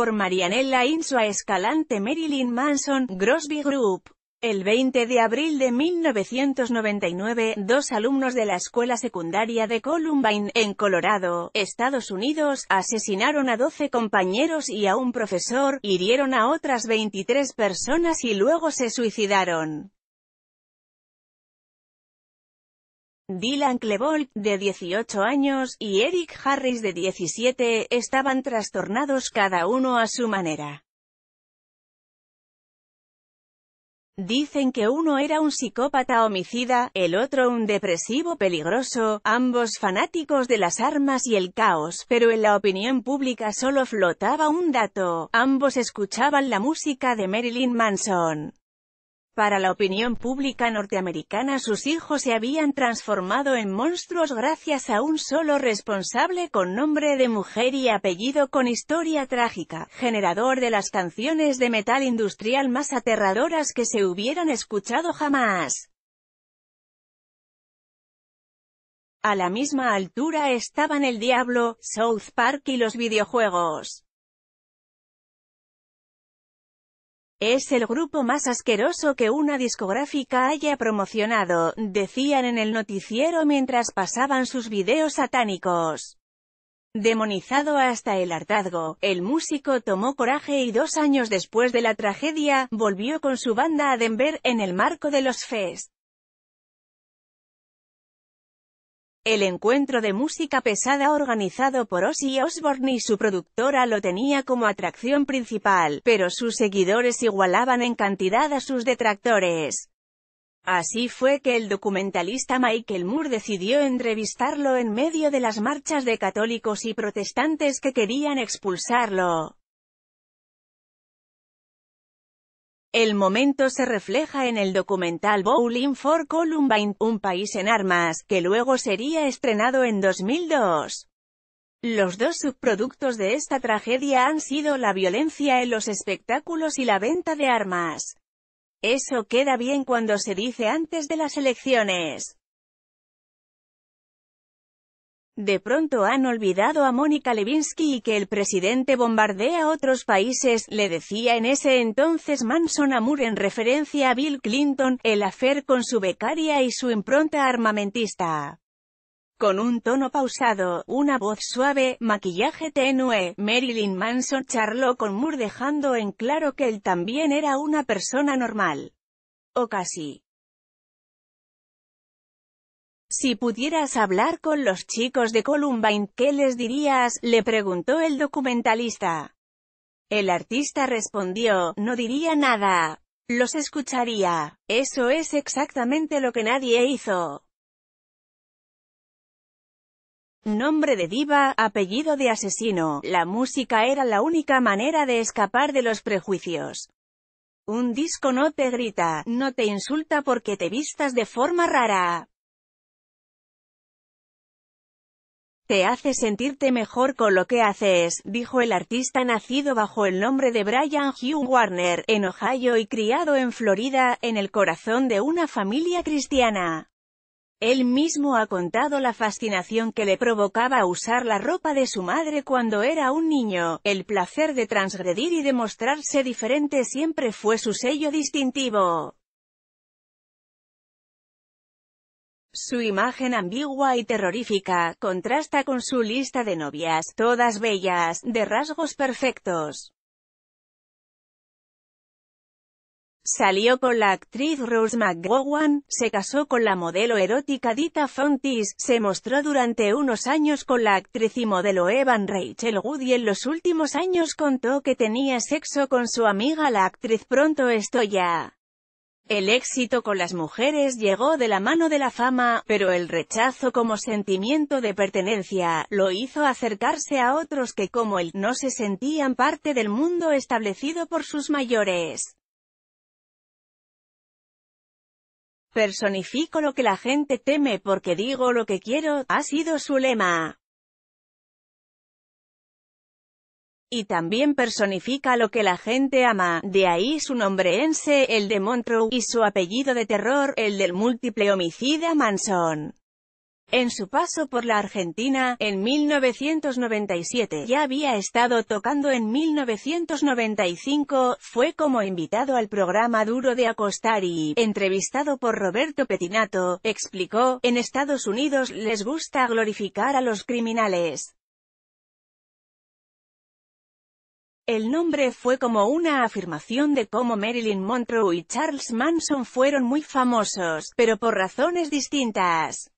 por Marianella Insua Escalante Marilyn Manson, Grosby Group. El 20 de abril de 1999, dos alumnos de la escuela secundaria de Columbine, en Colorado, Estados Unidos, asesinaron a 12 compañeros y a un profesor, hirieron a otras 23 personas y luego se suicidaron. Dylan Klebold, de 18 años, y Eric Harris, de 17, estaban trastornados cada uno a su manera. Dicen que uno era un psicópata homicida, el otro un depresivo peligroso, ambos fanáticos de las armas y el caos, pero en la opinión pública solo flotaba un dato, ambos escuchaban la música de Marilyn Manson. Para la opinión pública norteamericana sus hijos se habían transformado en monstruos gracias a un solo responsable con nombre de mujer y apellido con historia trágica, generador de las canciones de metal industrial más aterradoras que se hubieran escuchado jamás. A la misma altura estaban El Diablo, South Park y los videojuegos. Es el grupo más asqueroso que una discográfica haya promocionado, decían en el noticiero mientras pasaban sus videos satánicos. Demonizado hasta el hartazgo, el músico tomó coraje y dos años después de la tragedia, volvió con su banda a Denver, en el marco de los Fest. El encuentro de música pesada organizado por Ozzy Osbourne y su productora lo tenía como atracción principal, pero sus seguidores igualaban en cantidad a sus detractores. Así fue que el documentalista Michael Moore decidió entrevistarlo en medio de las marchas de católicos y protestantes que querían expulsarlo. El momento se refleja en el documental Bowling for Columbine, un país en armas, que luego sería estrenado en 2002. Los dos subproductos de esta tragedia han sido la violencia en los espectáculos y la venta de armas. Eso queda bien cuando se dice antes de las elecciones. De pronto han olvidado a Mónica Levinsky y que el presidente bombardea otros países, le decía en ese entonces Manson a Moore en referencia a Bill Clinton, el afer con su becaria y su impronta armamentista. Con un tono pausado, una voz suave, maquillaje tenue, Marilyn Manson charló con Moore dejando en claro que él también era una persona normal. O casi. Si pudieras hablar con los chicos de Columbine, ¿qué les dirías? le preguntó el documentalista. El artista respondió, no diría nada. Los escucharía. Eso es exactamente lo que nadie hizo. Nombre de diva, apellido de asesino, la música era la única manera de escapar de los prejuicios. Un disco no te grita, no te insulta porque te vistas de forma rara. Te hace sentirte mejor con lo que haces, dijo el artista nacido bajo el nombre de Brian Hugh Warner, en Ohio y criado en Florida, en el corazón de una familia cristiana. Él mismo ha contado la fascinación que le provocaba usar la ropa de su madre cuando era un niño, el placer de transgredir y de mostrarse diferente siempre fue su sello distintivo. Su imagen ambigua y terrorífica, contrasta con su lista de novias, todas bellas, de rasgos perfectos. Salió con la actriz Rose McGowan, se casó con la modelo erótica Dita Fontis, se mostró durante unos años con la actriz y modelo Evan Rachel Wood y en los últimos años contó que tenía sexo con su amiga la actriz Pronto estoy ya. El éxito con las mujeres llegó de la mano de la fama, pero el rechazo como sentimiento de pertenencia, lo hizo acercarse a otros que como él, no se sentían parte del mundo establecido por sus mayores. Personifico lo que la gente teme porque digo lo que quiero, ha sido su lema. y también personifica lo que la gente ama, de ahí su nombre ense, el de Montreux, y su apellido de terror, el del múltiple homicida Manson. En su paso por la Argentina, en 1997, ya había estado tocando en 1995, fue como invitado al programa Duro de Acostar y, entrevistado por Roberto Petinato, explicó, en Estados Unidos les gusta glorificar a los criminales. El nombre fue como una afirmación de cómo Marilyn Monroe y Charles Manson fueron muy famosos, pero por razones distintas.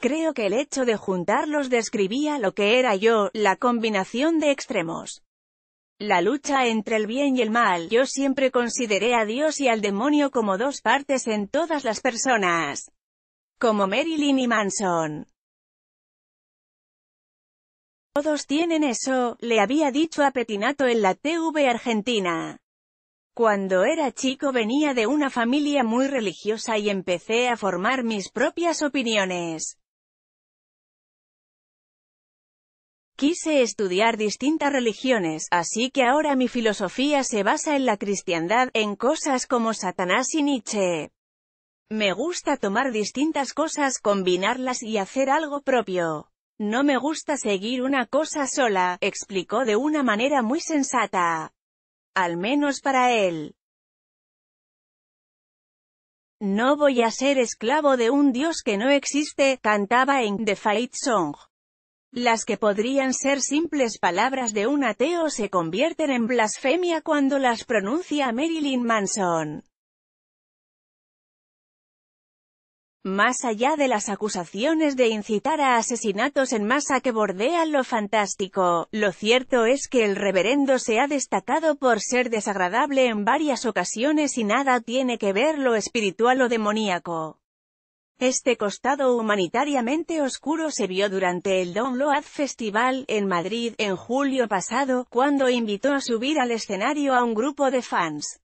Creo que el hecho de juntarlos describía lo que era yo, la combinación de extremos. La lucha entre el bien y el mal, yo siempre consideré a Dios y al demonio como dos partes en todas las personas. Como Marilyn y Manson. Todos tienen eso, le había dicho a Petinato en la TV Argentina. Cuando era chico venía de una familia muy religiosa y empecé a formar mis propias opiniones. Quise estudiar distintas religiones, así que ahora mi filosofía se basa en la cristiandad, en cosas como Satanás y Nietzsche. Me gusta tomar distintas cosas, combinarlas y hacer algo propio. No me gusta seguir una cosa sola, explicó de una manera muy sensata. Al menos para él. No voy a ser esclavo de un dios que no existe, cantaba en The Fight Song. Las que podrían ser simples palabras de un ateo se convierten en blasfemia cuando las pronuncia Marilyn Manson. Más allá de las acusaciones de incitar a asesinatos en masa que bordean lo fantástico, lo cierto es que el reverendo se ha destacado por ser desagradable en varias ocasiones y nada tiene que ver lo espiritual o demoníaco. Este costado humanitariamente oscuro se vio durante el Download Festival, en Madrid, en julio pasado, cuando invitó a subir al escenario a un grupo de fans.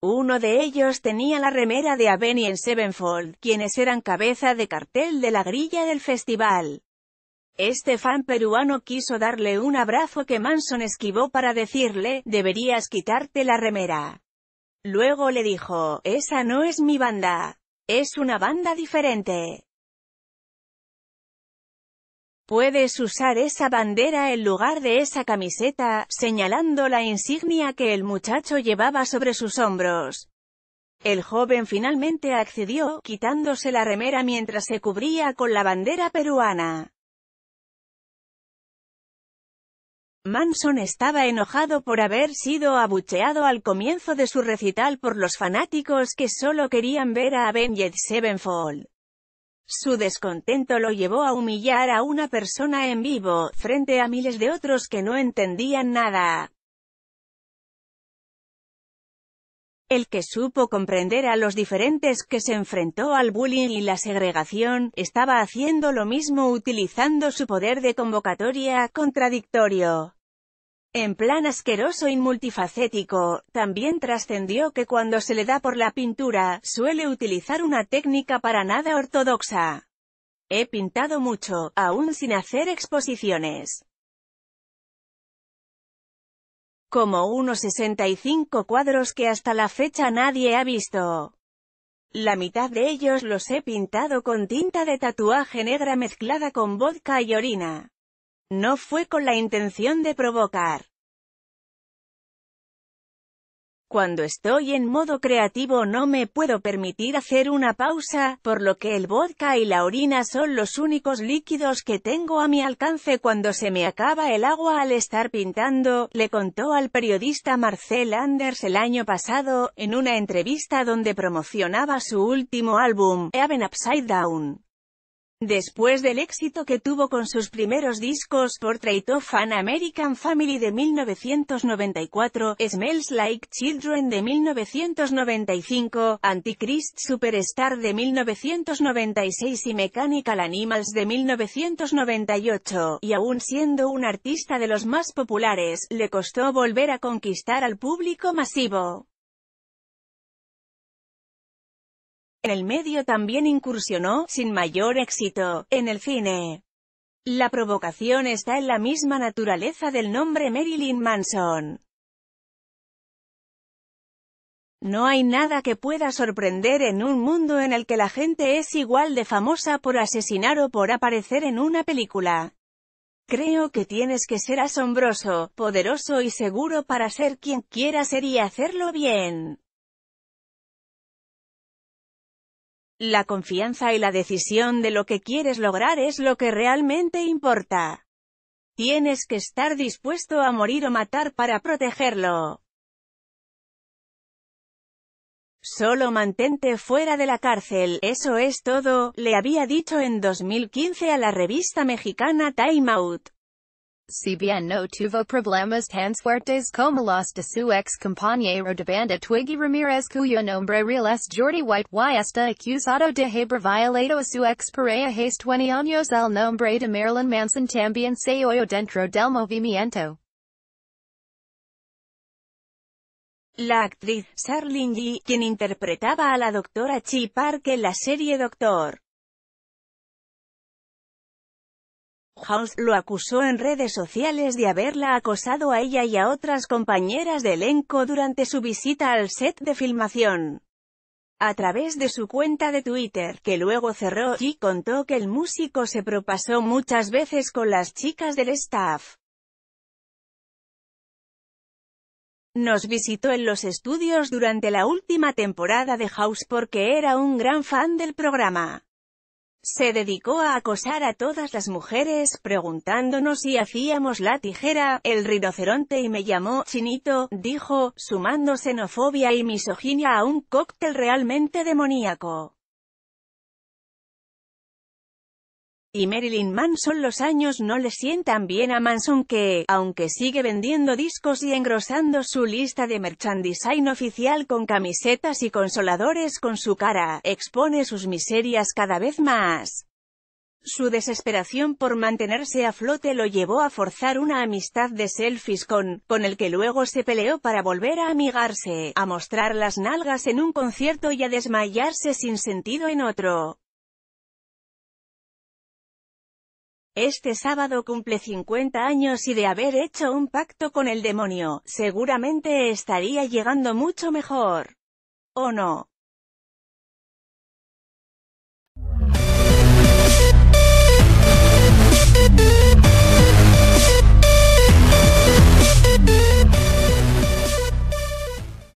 Uno de ellos tenía la remera de Aveni en Sevenfold, quienes eran cabeza de cartel de la grilla del festival. Este fan peruano quiso darle un abrazo que Manson esquivó para decirle, deberías quitarte la remera. Luego le dijo, esa no es mi banda. Es una banda diferente. Puedes usar esa bandera en lugar de esa camiseta, señalando la insignia que el muchacho llevaba sobre sus hombros. El joven finalmente accedió, quitándose la remera mientras se cubría con la bandera peruana. Manson estaba enojado por haber sido abucheado al comienzo de su recital por los fanáticos que solo querían ver a Avenged Sevenfold. Su descontento lo llevó a humillar a una persona en vivo, frente a miles de otros que no entendían nada. El que supo comprender a los diferentes que se enfrentó al bullying y la segregación, estaba haciendo lo mismo utilizando su poder de convocatoria, contradictorio. En plan asqueroso y multifacético, también trascendió que cuando se le da por la pintura, suele utilizar una técnica para nada ortodoxa. He pintado mucho, aún sin hacer exposiciones. Como unos 65 cuadros que hasta la fecha nadie ha visto. La mitad de ellos los he pintado con tinta de tatuaje negra mezclada con vodka y orina. No fue con la intención de provocar. Cuando estoy en modo creativo no me puedo permitir hacer una pausa, por lo que el vodka y la orina son los únicos líquidos que tengo a mi alcance cuando se me acaba el agua al estar pintando, le contó al periodista Marcel Anders el año pasado, en una entrevista donde promocionaba su último álbum, Heaven Upside Down. Después del éxito que tuvo con sus primeros discos Portrait of an American Family de 1994, Smells Like Children de 1995, Antichrist Superstar de 1996 y Mechanical Animals de 1998, y aún siendo un artista de los más populares, le costó volver a conquistar al público masivo. el medio también incursionó, sin mayor éxito, en el cine. La provocación está en la misma naturaleza del nombre Marilyn Manson. No hay nada que pueda sorprender en un mundo en el que la gente es igual de famosa por asesinar o por aparecer en una película. Creo que tienes que ser asombroso, poderoso y seguro para ser quien quiera ser y hacerlo bien. La confianza y la decisión de lo que quieres lograr es lo que realmente importa. Tienes que estar dispuesto a morir o matar para protegerlo. Solo mantente fuera de la cárcel, eso es todo, le había dicho en 2015 a la revista mexicana Time Out. Si bien no tuvo problemas tan fuertes como los de su ex compañero de banda Twiggy Ramirez, cuyo nombre real es Jordi White y está acusado de haber violado a su ex pareja hace 20 años el nombre de Marilyn Manson también se oyó dentro del movimiento. La actriz Charlene Lee, quien interpretaba a la doctora Chi Park en la serie Doctor House lo acusó en redes sociales de haberla acosado a ella y a otras compañeras de elenco durante su visita al set de filmación. A través de su cuenta de Twitter, que luego cerró, y contó que el músico se propasó muchas veces con las chicas del staff. Nos visitó en los estudios durante la última temporada de House porque era un gran fan del programa. Se dedicó a acosar a todas las mujeres, preguntándonos si hacíamos la tijera, el rinoceronte y me llamó «chinito», dijo, sumando xenofobia y misoginia a un cóctel realmente demoníaco. y Marilyn Manson los años no le sientan bien a Manson que, aunque sigue vendiendo discos y engrosando su lista de merchandising oficial con camisetas y consoladores con su cara, expone sus miserias cada vez más. Su desesperación por mantenerse a flote lo llevó a forzar una amistad de selfies con, con el que luego se peleó para volver a amigarse, a mostrar las nalgas en un concierto y a desmayarse sin sentido en otro. Este sábado cumple 50 años y de haber hecho un pacto con el demonio, seguramente estaría llegando mucho mejor. ¿O no?